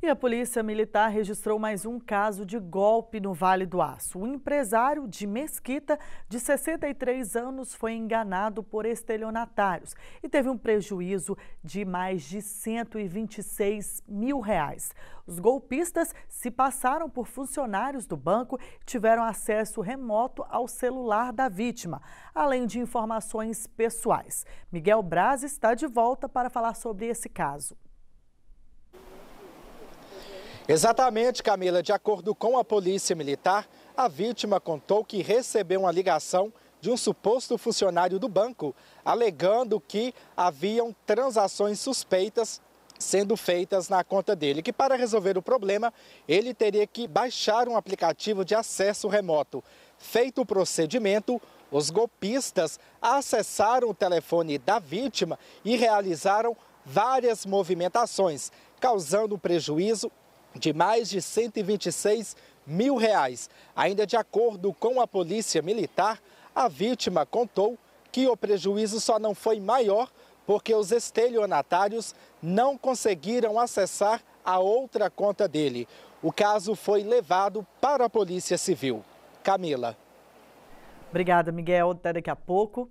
E a Polícia Militar registrou mais um caso de golpe no Vale do Aço. Um empresário de Mesquita, de 63 anos, foi enganado por estelionatários e teve um prejuízo de mais de 126 mil reais. Os golpistas se passaram por funcionários do banco e tiveram acesso remoto ao celular da vítima, além de informações pessoais. Miguel Braz está de volta para falar sobre esse caso. Exatamente, Camila. De acordo com a Polícia Militar, a vítima contou que recebeu uma ligação de um suposto funcionário do banco, alegando que haviam transações suspeitas sendo feitas na conta dele, que para resolver o problema, ele teria que baixar um aplicativo de acesso remoto. Feito o procedimento, os golpistas acessaram o telefone da vítima e realizaram várias movimentações, causando prejuízo de mais de 126 mil reais. Ainda de acordo com a Polícia Militar, a vítima contou que o prejuízo só não foi maior porque os estelionatários não conseguiram acessar a outra conta dele. O caso foi levado para a Polícia Civil. Camila. Obrigada, Miguel. Até daqui a pouco.